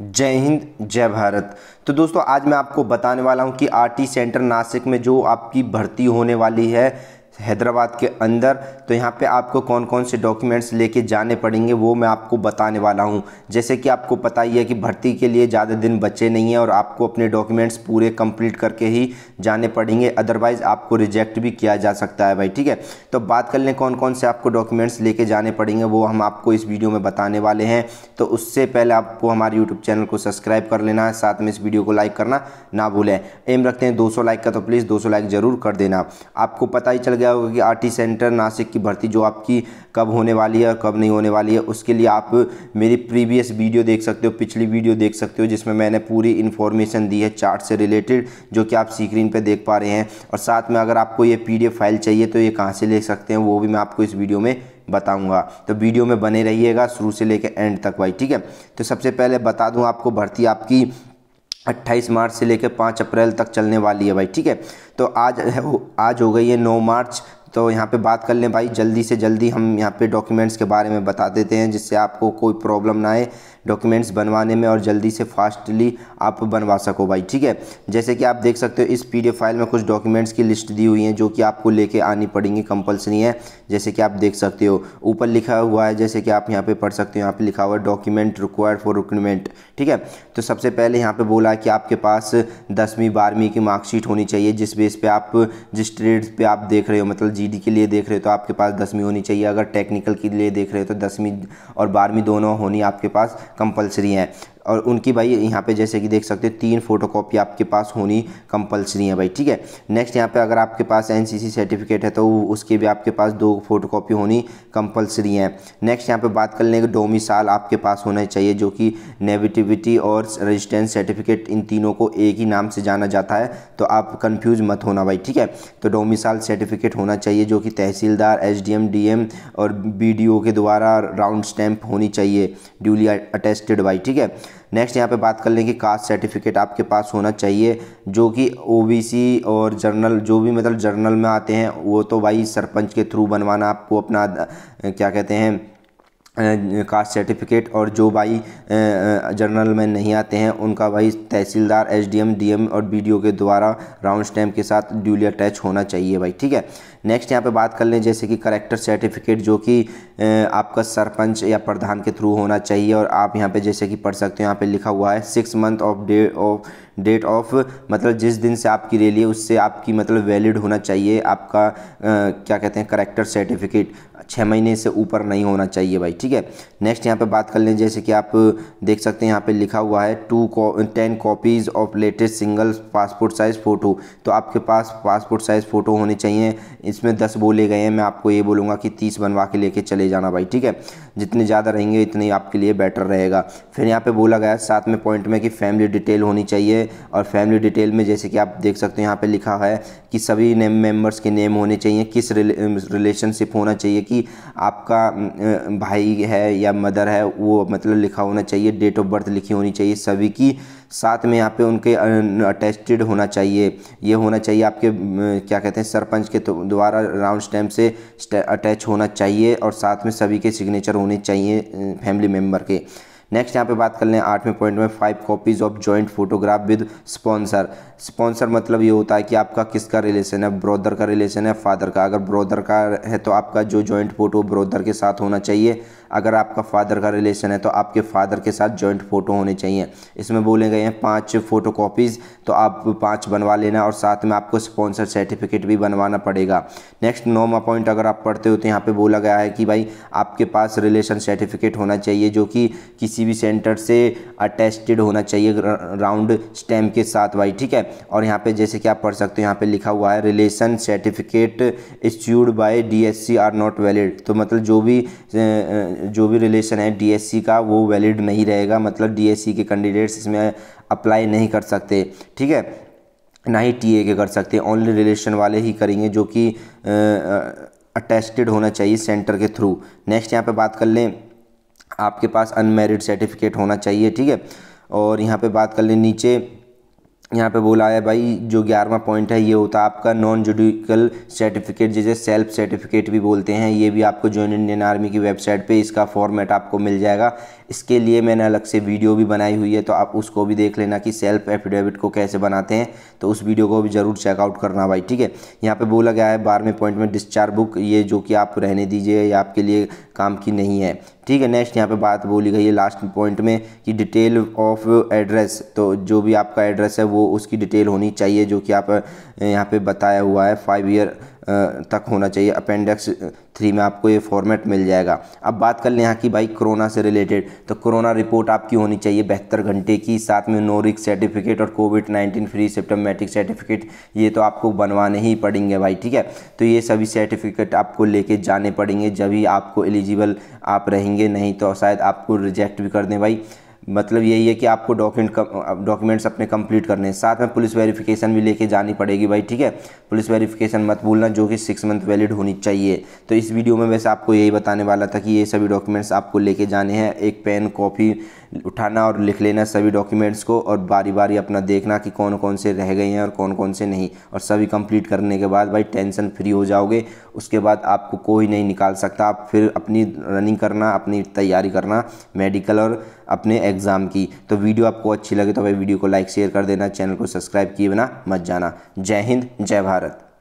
जय हिंद जय भारत तो दोस्तों आज मैं आपको बताने वाला हूं कि आरटी सेंटर नासिक में जो आपकी भर्ती होने वाली है हैदराबाद के अंदर तो यहाँ पे आपको कौन कौन से डॉक्यूमेंट्स लेके जाने पड़ेंगे वो मैं आपको बताने वाला हूँ जैसे कि आपको पता ही है कि भर्ती के लिए ज़्यादा दिन बचे नहीं हैं और आपको अपने डॉक्यूमेंट्स पूरे कंप्लीट करके ही जाने पड़ेंगे अदरवाइज़ आपको रिजेक्ट भी किया जा सकता है भाई ठीक है तो बात कर लें कौन कौन से आपको डॉक्यूमेंट्स लेके जाने पड़ेंगे वो हम आपको इस वीडियो में बताने वाले हैं तो उससे पहले आपको हमारे यूट्यूब चैनल को सब्सक्राइब कर लेना है साथ में इस वीडियो को लाइक करना ना भूलें एम रखते हैं दो लाइक का तो प्लीज़ दो लाइक ज़रूर कर देना आपको पता ही चल गया होगा कि आर टी सेंटर नासिक की भर्ती जो आपकी कब होने वाली है और कब नहीं होने वाली है उसके लिए आप मेरी प्रीवियस वीडियो देख सकते हो पिछली वीडियो देख सकते हो जिसमें मैंने पूरी इन्फॉर्मेशन दी है चार्ट से रिलेटेड जो कि आप स्क्रीन पर देख पा रहे हैं और साथ में अगर आपको ये पी फाइल चाहिए तो ये कहाँ से ले सकते हैं वो भी मैं आपको इस वीडियो में बताऊंगा तो वीडियो में बने रहिएगा शुरू से लेकर एंड तक भाई ठीक है तो सबसे पहले बता दूं आपको भर्ती आपकी अट्ठाईस मार्च से लेकर पाँच अप्रैल तक चलने वाली है भाई ठीक है तो आज आज हो गई है नौ मार्च तो यहाँ पे बात कर लें भाई जल्दी से जल्दी हम यहाँ पे डॉक्यूमेंट्स के बारे में बता देते हैं जिससे आपको कोई प्रॉब्लम ना आए डॉक्यूमेंट्स बनवाने में और जल्दी से फास्टली आप बनवा सको भाई ठीक है जैसे कि आप देख सकते हो इस पी फाइल में कुछ डॉक्यूमेंट्स की लिस्ट दी हुई है जो कि आपको लेके आनी पड़ेंगी कंपलसरी है जैसे कि आप देख सकते हो ऊपर लिखा हुआ है जैसे कि आप यहाँ पे पढ़ सकते हो यहाँ पे लिखा हुआ है डॉक्यूमेंट रिक्वायर्ड फॉर रिक्रूटमेंट ठीक है तो सबसे पहले यहाँ पे बोला कि आपके पास दसवीं बारहवीं की मार्कशीट होनी चाहिए जिस बेस पे आप जिस ट्रेड पे आप देख रहे हो मतलब जी के लिए देख रहे हो तो आपके पास दसवीं होनी चाहिए अगर टेक्निकल के लिए देख रहे हो तो दसवीं और बारहवीं दोनों होनी आपके पास कंपलसरी हैं और उनकी भाई यहाँ पे जैसे कि देख सकते हो तीन फोटोकॉपी आपके पास होनी कंपलसरी है भाई ठीक है नेक्स्ट यहाँ पे अगर आपके पास एनसीसी सर्टिफिकेट है तो उसके भी आपके पास दो फोटोकॉपी होनी कंपलसरी है नेक्स्ट यहाँ पे बात कर लेंगे डोमिसाल आपके पास होना चाहिए जो कि नेगेटिविटी और रजिस्टेंस सर्टिफिकेट इन तीनों को एक ही नाम से जाना जाता है तो आप कन्फ्यूज मत होना भाई ठीक है तो डोमिसाल सर्टिफिकेट होना चाहिए जो कि तहसीलदार एच डी और बी के द्वारा राउंड स्टैम्प होनी चाहिए ड्यूली अटेस्टेड भाई ठीक है नेक्स्ट यहाँ पे बात कर लेंगे कास्ट सर्टिफिकेट आपके पास होना चाहिए जो कि ओबीसी और जर्नल जो भी मतलब जर्नल में आते हैं वो तो भाई सरपंच के थ्रू बनवाना आपको अपना क्या कहते हैं कास्ट सर्टिफिकेट और जो भाई जर्नल में नहीं आते हैं उनका भाई तहसीलदार एसडीएम डीएम और बीडीओ के द्वारा राउंड स्टैम्प के साथ ड्यूली अटैच होना चाहिए भाई ठीक है नेक्स्ट यहाँ पे बात कर लें जैसे कि करेक्टर सर्टिफिकेट जो कि आपका सरपंच या प्रधान के थ्रू होना चाहिए और आप यहाँ पे जैसे कि पढ़ सकते हो यहाँ पे लिखा हुआ है six month of day of date of मतलब जिस दिन से आपकी रैली है उससे आपकी मतलब वैलिड होना चाहिए आपका आ, क्या कहते हैं करेक्टर सर्टिफिकेट छः महीने से ऊपर नहीं होना चाहिए भाई ठीक है नेक्स्ट यहाँ पे बात कर लें जैसे कि आप देख सकते हैं यहाँ पे लिखा हुआ है two ten copies of latest single passport size photo तो आपके पास पासपोर्ट साइज़ फ़ोटो होने चाहिए इसमें दस बोले गए हैं मैं आपको ये बोलूँगा कि तीस बनवा के लेके चले जाना भाई ठीक है जितने ज़्यादा रहेंगे इतने आपके लिए बेटर रहेगा फिर यहाँ पर बोला गया साथ में पॉइंट में कि फैमिली डिटेल होनी चाहिए और फैमिली डिटेल में जैसे कि आप देख सकते हो यहाँ पे लिखा है कि सभी नेम मेंबर्स के नेम होने चाहिए किस रिलेशनशिप होना चाहिए कि आपका भाई है या मदर है वो मतलब लिखा होना चाहिए डेट ऑफ बर्थ लिखी होनी चाहिए सभी की साथ में यहाँ पे उनके अटेस्टेड होना चाहिए ये होना चाहिए आपके क्या कहते हैं सरपंच के तो-, द्वारा राउंड स्टैम्प से अटैच होना चाहिए और साथ में सभी के सिग्नेचर होने चाहिए फैमिली मेम्बर के नेक्स्ट यहाँ पे बात कर लें आठवें पॉइंट में five copies of joint photograph with sponsor sponsor मतलब ये होता है कि आपका किसका रिलेशन है ब्रोदर का रिलेशन है फादर का अगर ब्रोदर का है तो आपका जो जॉइंट फ़ोटो ब्रोदर के साथ होना चाहिए अगर आपका फादर का रिलेशन है तो आपके फादर के साथ जॉइंट फ़ोटो होने चाहिए इसमें बोले गए हैं पाँच फ़ोटो कॉपीज़ तो आप पाँच बनवा लेना और साथ में आपको स्पॉन्सर सर्टिफिकेट भी बनवाना पड़ेगा नेक्स्ट नौवा पॉइंट अगर आप पढ़ते हो तो यहाँ पर बोला गया है कि भाई आपके पास रिलेशन सर्टिफिकेट होना चाहिए जो कि किसी किसी भी सेंटर से अटेस्टेड होना चाहिए राउंड स्टेम के साथ वाई ठीक है और यहाँ पे जैसे कि आप पढ़ सकते हो यहाँ पे लिखा हुआ है relation certificate issued by DSC are not valid तो मतलब जो भी जो भी रिलेशन है डीएससी का वो वैलिड नहीं रहेगा मतलब डीएससी के कैंडिडेट्स इसमें अप्लाई नहीं कर सकते ठीक है ना ही टीए के कर सकते ओनली रिलेशन वाले ही करेंगे जो कि अटेस्टेड होना चाहिए सेंटर के थ्रू नेक्स्ट यहाँ पे बात कर लें आपके पास अनमेरिड सर्टिफिकेट होना चाहिए ठीक है और यहाँ पे बात कर ले नीचे यहाँ पे बोला है भाई जो ग्यारहवा पॉइंट है ये होता है आपका नॉन जुडिकल सर्टिफिकेट जिसे सेल्फ सर्टिफिकेट भी बोलते हैं ये भी आपको जॉइन इंडियन आर्मी की वेबसाइट पे इसका फॉर्मेट आपको मिल जाएगा इसके लिए मैंने अलग से वीडियो भी बनाई हुई है तो आप उसको भी देख लेना कि सेल्फ एफिडेविट को कैसे बनाते हैं तो उस वीडियो को भी ज़रूर चेकआउट करना भाई ठीक है यहाँ पर बोला गया है बारहवें पॉइंट में डिस्चार्ज बुक ये जो कि आप रहने दीजिए या आपके लिए काम की नहीं है ठीक है नेक्स्ट यहाँ पे बात बोली गई है लास्ट पॉइंट में कि डिटेल ऑफ एड्रेस तो जो भी आपका एड्रेस है वो उसकी डिटेल होनी चाहिए जो कि आप यहाँ पे बताया हुआ है फाइव ईयर तक होना चाहिए अपेंडिक्स थ्री में आपको ये फॉर्मेट मिल जाएगा अब बात कर लें यहाँ की भाई कोरोना से रिलेटेड तो कोरोना रिपोर्ट आपकी होनी चाहिए बहत्तर घंटे की साथ में नोरिक सर्टिफिकेट और Covid nineteen free symptomatic certificate ये तो आपको बनवाने ही पड़ेंगे भाई ठीक है तो ये सभी सर्टिफिकेट आपको लेके जाने पड़ेंगे जब ही आपको एलिजिबल आप रहेंगे नहीं तो शायद आपको रिजेक्ट भी कर दें भाई मतलब यही है कि आपको डॉक्यूमेंट डॉक्यूमेंट्स अपने कंप्लीट करने हैं साथ में पुलिस वेरिफिकेशन भी लेके जानी पड़ेगी भाई ठीक है पुलिस वेरिफिकेशन मत भूलना जो कि सिक्स मंथ वैलिड होनी चाहिए तो इस वीडियो में वैसे आपको यही बताने वाला था कि ये सभी डॉक्यूमेंट्स आपको लेके जाने हैं एक पेन कॉपी उठाना और लिख लेना सभी डॉक्यूमेंट्स को और बारी बारी अपना देखना कि कौन कौन से रह गए हैं और कौन कौन से नहीं और सभी कंप्लीट करने के बाद भाई टेंशन फ्री हो जाओगे उसके बाद आपको कोई नहीं निकाल सकता आप फिर अपनी रनिंग करना अपनी तैयारी करना मेडिकल और अपने एग्ज़ाम की तो वीडियो आपको अच्छी लगे तो भाई वीडियो को लाइक शेयर कर देना चैनल को सब्सक्राइब किए बिना मत जाना जय हिंद जय भारत